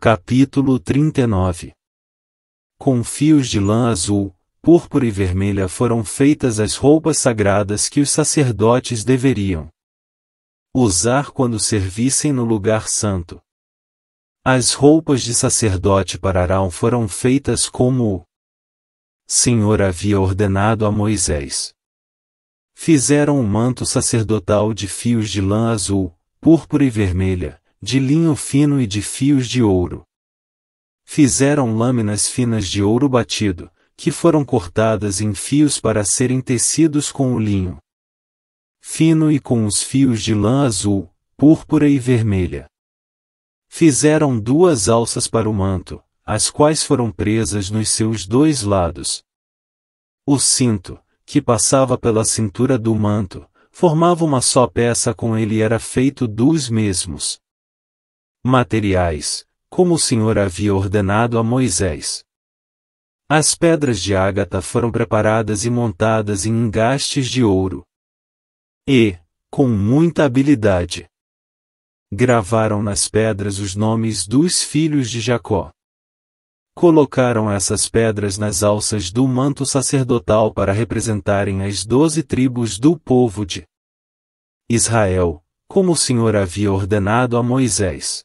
Capítulo 39 Com fios de lã azul, púrpura e vermelha foram feitas as roupas sagradas que os sacerdotes deveriam usar quando servissem no lugar santo. As roupas de sacerdote para Arão foram feitas como o Senhor havia ordenado a Moisés. Fizeram um manto sacerdotal de fios de lã azul, púrpura e vermelha, de linho fino e de fios de ouro. Fizeram lâminas finas de ouro batido, que foram cortadas em fios para serem tecidos com o linho fino e com os fios de lã azul, púrpura e vermelha. Fizeram duas alças para o manto, as quais foram presas nos seus dois lados. O cinto, que passava pela cintura do manto, formava uma só peça com ele era feito dos mesmos materiais, como o Senhor havia ordenado a Moisés. As pedras de ágata foram preparadas e montadas em engastes de ouro. E, com muita habilidade, gravaram nas pedras os nomes dos filhos de Jacó. Colocaram essas pedras nas alças do manto sacerdotal para representarem as doze tribos do povo de Israel, como o Senhor havia ordenado a Moisés.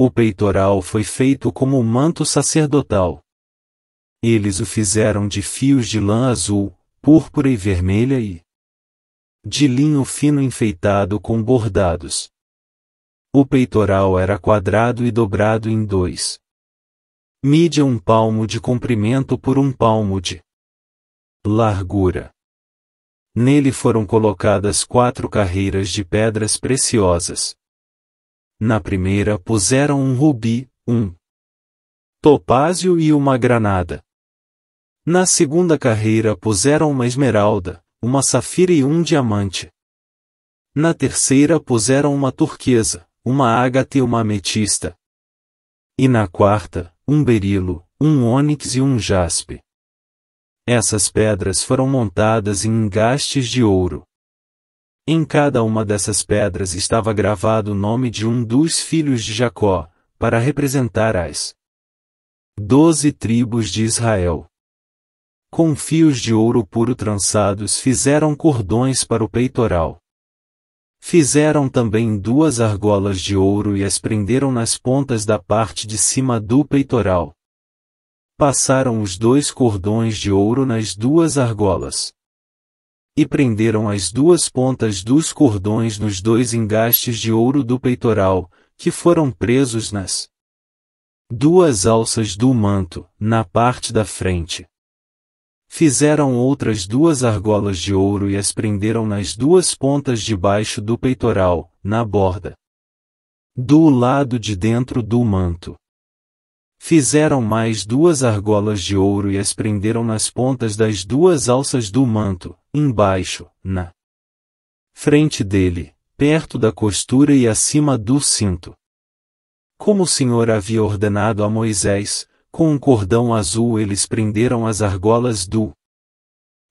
O peitoral foi feito como um manto sacerdotal. Eles o fizeram de fios de lã azul, púrpura e vermelha e de linho fino enfeitado com bordados. O peitoral era quadrado e dobrado em dois. Mídia um palmo de comprimento por um palmo de largura. Nele foram colocadas quatro carreiras de pedras preciosas. Na primeira puseram um rubi, um topázio e uma granada. Na segunda carreira puseram uma esmeralda, uma safira e um diamante. Na terceira puseram uma turquesa, uma ágata e uma ametista. E na quarta, um berilo, um ônix e um jaspe. Essas pedras foram montadas em engastes de ouro. Em cada uma dessas pedras estava gravado o nome de um dos filhos de Jacó, para representar as doze tribos de Israel. Com fios de ouro puro trançados fizeram cordões para o peitoral. Fizeram também duas argolas de ouro e as prenderam nas pontas da parte de cima do peitoral. Passaram os dois cordões de ouro nas duas argolas e prenderam as duas pontas dos cordões nos dois engastes de ouro do peitoral, que foram presos nas duas alças do manto, na parte da frente. Fizeram outras duas argolas de ouro e as prenderam nas duas pontas debaixo do peitoral, na borda do lado de dentro do manto. Fizeram mais duas argolas de ouro e as prenderam nas pontas das duas alças do manto, embaixo, na frente dele, perto da costura e acima do cinto. Como o Senhor havia ordenado a Moisés, com um cordão azul eles prenderam as argolas do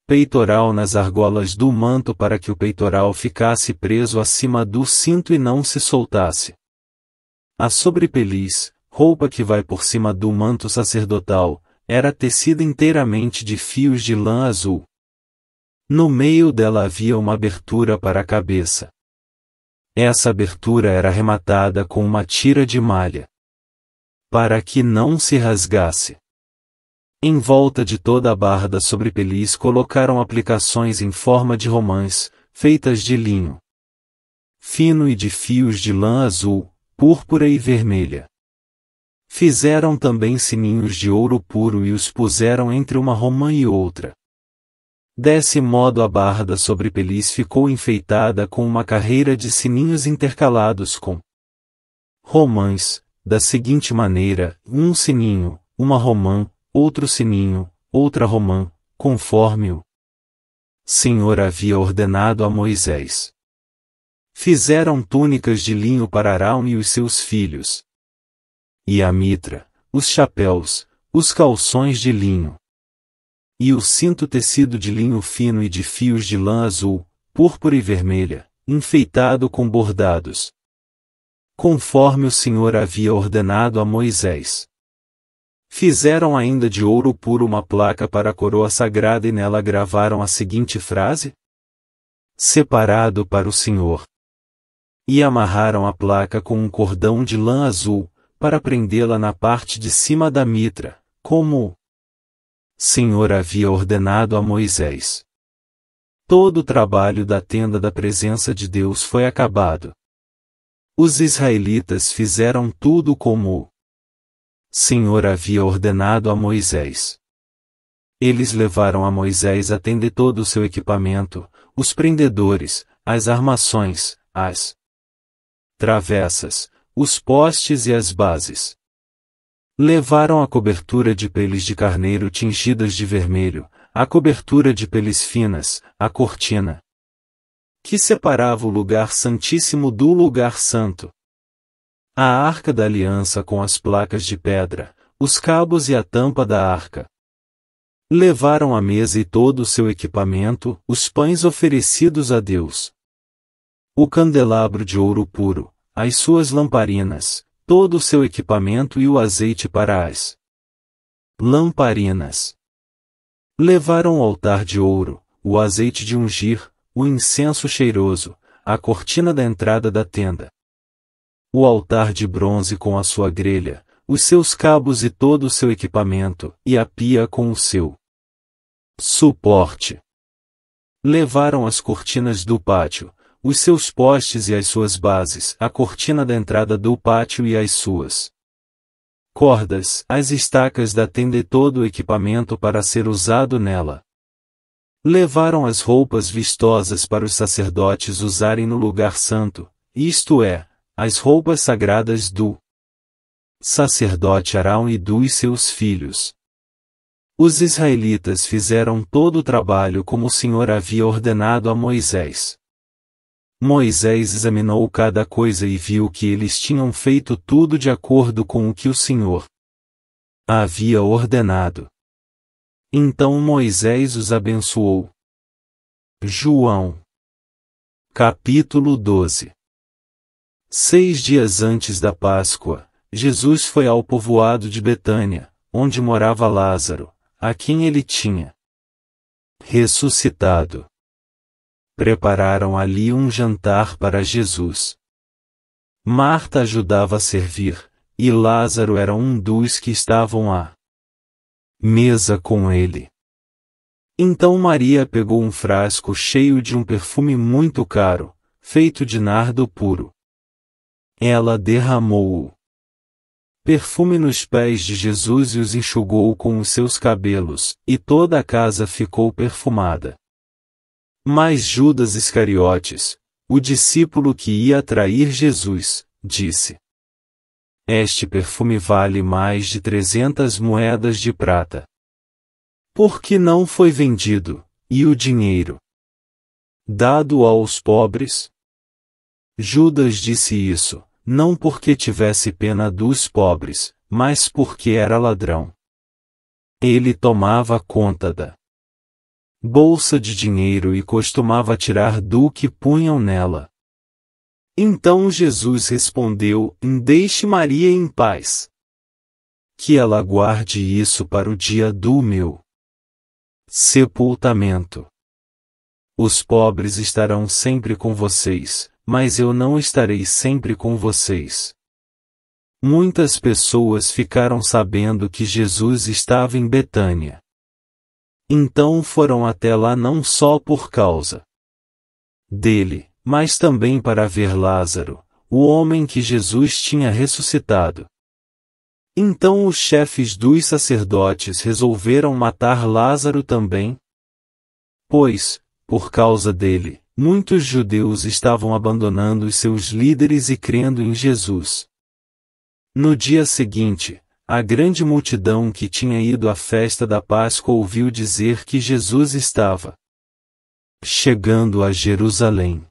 peitoral nas argolas do manto para que o peitoral ficasse preso acima do cinto e não se soltasse. A sobrepeliz, roupa que vai por cima do manto sacerdotal, era tecida inteiramente de fios de lã azul. No meio dela havia uma abertura para a cabeça. Essa abertura era arrematada com uma tira de malha. Para que não se rasgasse. Em volta de toda a barra da sobrepeliz colocaram aplicações em forma de romãs, feitas de linho fino e de fios de lã azul, púrpura e vermelha. Fizeram também sininhos de ouro puro e os puseram entre uma romã e outra. Desse modo a barra da sobrepeliz ficou enfeitada com uma carreira de sininhos intercalados com romãs, da seguinte maneira, um sininho, uma romã, outro sininho, outra romã, conforme o Senhor havia ordenado a Moisés. Fizeram túnicas de linho para Arão e os seus filhos, e a mitra, os chapéus, os calções de linho. E o cinto tecido de linho fino e de fios de lã azul, púrpura e vermelha, enfeitado com bordados. Conforme o Senhor havia ordenado a Moisés. Fizeram ainda de ouro puro uma placa para a coroa sagrada e nela gravaram a seguinte frase: Separado para o Senhor. E amarraram a placa com um cordão de lã azul, para prendê-la na parte de cima da mitra, como o Senhor havia ordenado a Moisés. Todo o trabalho da tenda da presença de Deus foi acabado. Os israelitas fizeram tudo como o Senhor havia ordenado a Moisés. Eles levaram a Moisés a tender todo o seu equipamento, os prendedores, as armações, as travessas, os postes e as bases. Levaram a cobertura de peles de carneiro tingidas de vermelho, a cobertura de peles finas, a cortina, que separava o lugar santíssimo do lugar santo. A arca da aliança com as placas de pedra, os cabos e a tampa da arca. Levaram a mesa e todo o seu equipamento, os pães oferecidos a Deus. O candelabro de ouro puro, as suas lamparinas, todo o seu equipamento e o azeite para as lamparinas. Levaram o altar de ouro, o azeite de ungir, o incenso cheiroso, a cortina da entrada da tenda. O altar de bronze com a sua grelha, os seus cabos e todo o seu equipamento, e a pia com o seu suporte. Levaram as cortinas do pátio, os seus postes e as suas bases, a cortina da entrada do pátio e as suas cordas, as estacas da tenda e todo o equipamento para ser usado nela. Levaram as roupas vistosas para os sacerdotes usarem no lugar santo, isto é, as roupas sagradas do sacerdote Arão e dos seus filhos. Os israelitas fizeram todo o trabalho como o Senhor havia ordenado a Moisés. Moisés examinou cada coisa e viu que eles tinham feito tudo de acordo com o que o Senhor havia ordenado. Então Moisés os abençoou. João. Capítulo 12 Seis dias antes da Páscoa, Jesus foi ao povoado de Betânia, onde morava Lázaro, a quem ele tinha ressuscitado prepararam ali um jantar para Jesus. Marta ajudava a servir, e Lázaro era um dos que estavam à mesa com ele. Então Maria pegou um frasco cheio de um perfume muito caro, feito de nardo puro. Ela derramou o perfume nos pés de Jesus e os enxugou com os seus cabelos, e toda a casa ficou perfumada. Mas Judas Iscariotes, o discípulo que ia trair Jesus, disse: Este perfume vale mais de trezentas moedas de prata. Por que não foi vendido, e o dinheiro? Dado aos pobres? Judas disse isso, não porque tivesse pena dos pobres, mas porque era ladrão. Ele tomava conta da bolsa de dinheiro e costumava tirar do que punham nela. Então Jesus respondeu: Deixe Maria em paz. Que ela guarde isso para o dia do meu sepultamento. Os pobres estarão sempre com vocês, mas eu não estarei sempre com vocês. Muitas pessoas ficaram sabendo que Jesus estava em Betânia. Então foram até lá não só por causa dele, mas também para ver Lázaro, o homem que Jesus tinha ressuscitado. Então os chefes dos sacerdotes resolveram matar Lázaro também. Pois, por causa dele, muitos judeus estavam abandonando os seus líderes e crendo em Jesus. No dia seguinte, a grande multidão que tinha ido à festa da Páscoa ouviu dizer que Jesus estava chegando a Jerusalém.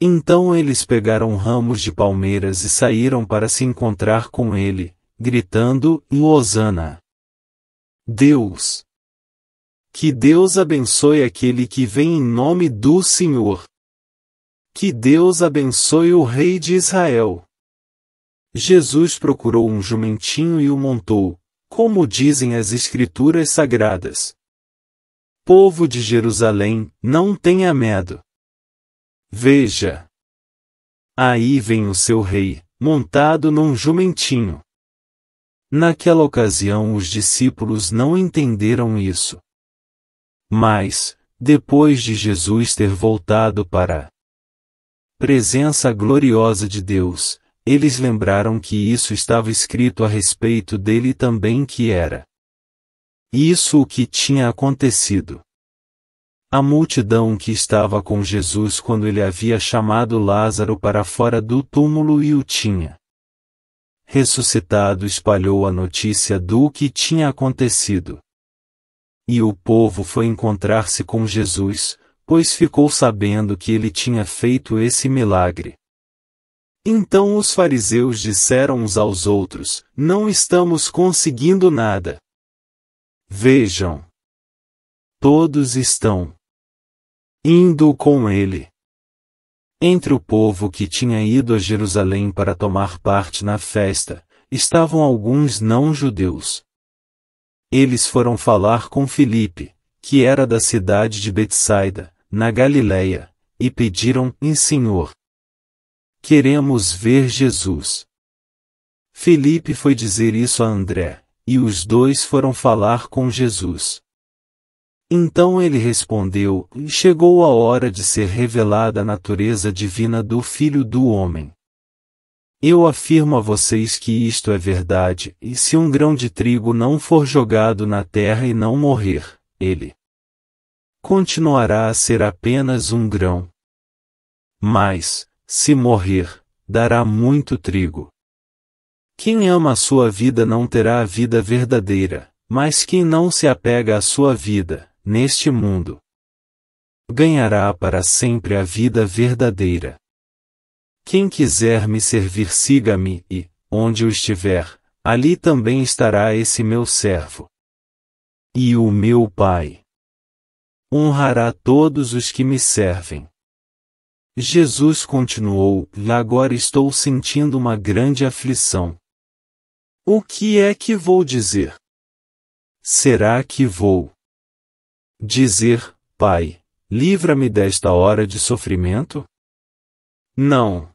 Então eles pegaram ramos de palmeiras e saíram para se encontrar com ele, gritando: Hosana! Deus! Que Deus abençoe aquele que vem em nome do Senhor! Que Deus abençoe o Rei de Israel! Jesus procurou um jumentinho e o montou, como dizem as Escrituras sagradas. Povo de Jerusalém, não tenha medo. Veja! Aí vem o seu rei, montado num jumentinho. Naquela ocasião os discípulos não entenderam isso. Mas, depois de Jesus ter voltado para a presença gloriosa de Deus, eles lembraram que isso estava escrito a respeito dele também que era. Isso o que tinha acontecido. A multidão que estava com Jesus quando ele havia chamado Lázaro para fora do túmulo e o tinha ressuscitado espalhou a notícia do que tinha acontecido. E o povo foi encontrar-se com Jesus, pois ficou sabendo que ele tinha feito esse milagre. Então os fariseus disseram uns aos outros: Não estamos conseguindo nada. Vejam. Todos estão indo com ele. Entre o povo que tinha ido a Jerusalém para tomar parte na festa, estavam alguns não-judeus. Eles foram falar com Filipe, que era da cidade de Betsaida, na Galiléia, e pediram: Em Senhor, Queremos ver Jesus. Felipe foi dizer isso a André, e os dois foram falar com Jesus. Então ele respondeu: Chegou a hora de ser revelada a natureza divina do Filho do Homem. Eu afirmo a vocês que isto é verdade, e se um grão de trigo não for jogado na terra e não morrer, ele continuará a ser apenas um grão. Mas, se morrer, dará muito trigo. Quem ama a sua vida não terá a vida verdadeira, mas quem não se apega à sua vida, neste mundo, ganhará para sempre a vida verdadeira. Quem quiser me servir, siga-me, e, onde eu estiver, ali também estará esse meu servo. E o meu Pai honrará todos os que me servem. Jesus continuou: Agora estou sentindo uma grande aflição. O que é que vou dizer? Será que vou dizer, Pai, livra-me desta hora de sofrimento? Não.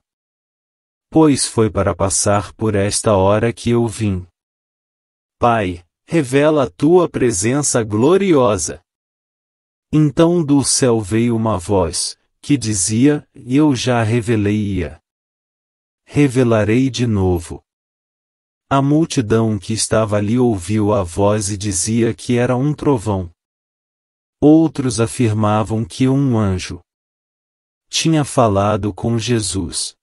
Pois foi para passar por esta hora que eu vim. Pai, revela a tua presença gloriosa. Então do céu veio uma voz, que dizia: Eu já revelei-a. Revelarei de novo. A multidão que estava ali ouviu a voz e dizia que era um trovão. Outros afirmavam que um anjo tinha falado com Jesus.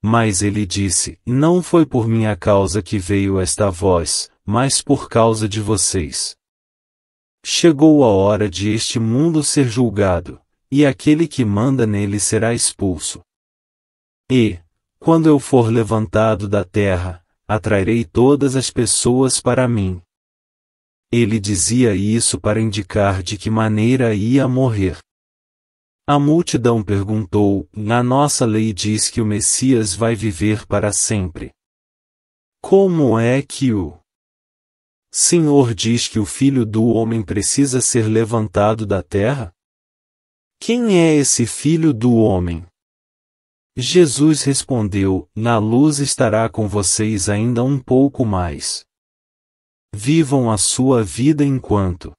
Mas ele disse: Não foi por minha causa que veio esta voz, mas por causa de vocês. Chegou a hora de este mundo ser julgado e aquele que manda nele será expulso. E, quando eu for levantado da terra, atrairei todas as pessoas para mim. Ele dizia isso para indicar de que maneira ia morrer. A multidão perguntou: Na nossa lei diz que o Messias vai viver para sempre. Como é que o Senhor diz que o filho do homem precisa ser levantado da terra? Quem é esse filho do homem? Jesus respondeu: Na luz estará com vocês ainda um pouco mais. Vivam a sua vida enquanto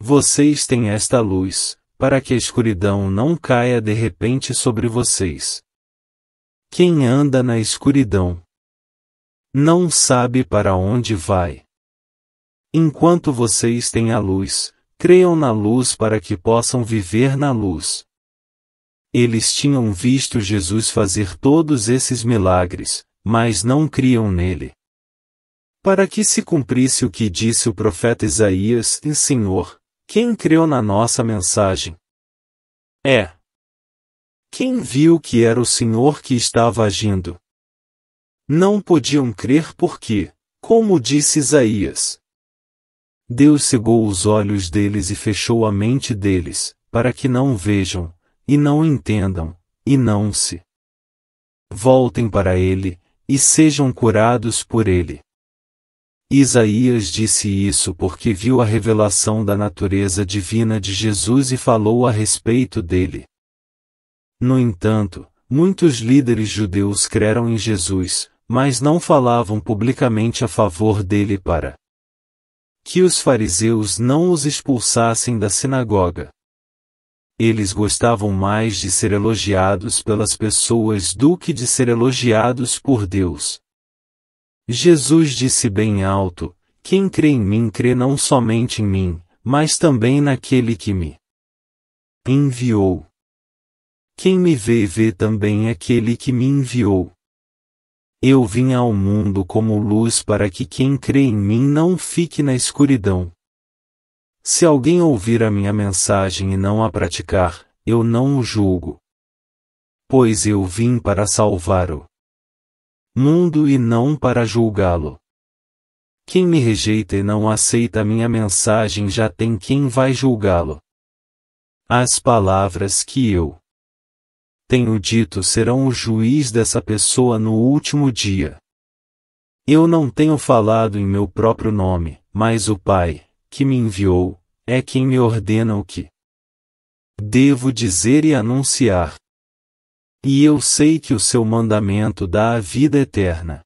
vocês têm esta luz, para que a escuridão não caia de repente sobre vocês. Quem anda na escuridão não sabe para onde vai. Enquanto vocês têm a luz, Creiam na luz para que possam viver na luz. Eles tinham visto Jesus fazer todos esses milagres, mas não criam nele. Para que se cumprisse o que disse o profeta Isaías, em Senhor, quem creu na nossa mensagem? É. Quem viu que era o Senhor que estava agindo? Não podiam crer porque, como disse Isaías, Deus cegou os olhos deles e fechou a mente deles, para que não vejam, e não entendam, e não se voltem para ele, e sejam curados por ele. Isaías disse isso porque viu a revelação da natureza divina de Jesus e falou a respeito dele. No entanto, muitos líderes judeus creram em Jesus, mas não falavam publicamente a favor dele para que os fariseus não os expulsassem da sinagoga. Eles gostavam mais de ser elogiados pelas pessoas do que de ser elogiados por Deus. Jesus disse bem alto: Quem crê em mim crê não somente em mim, mas também naquele que me enviou. Quem me vê vê também aquele que me enviou. Eu vim ao mundo como luz para que quem crê em mim não fique na escuridão. Se alguém ouvir a minha mensagem e não a praticar, eu não o julgo. Pois eu vim para salvar o mundo e não para julgá-lo. Quem me rejeita e não aceita a minha mensagem já tem quem vai julgá-lo. As palavras que eu tenho dito serão o juiz dessa pessoa no último dia. Eu não tenho falado em meu próprio nome, mas o Pai, que me enviou, é quem me ordena o que devo dizer e anunciar. E eu sei que o seu mandamento dá a vida eterna.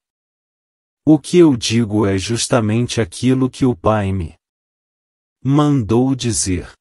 O que eu digo é justamente aquilo que o Pai me mandou dizer.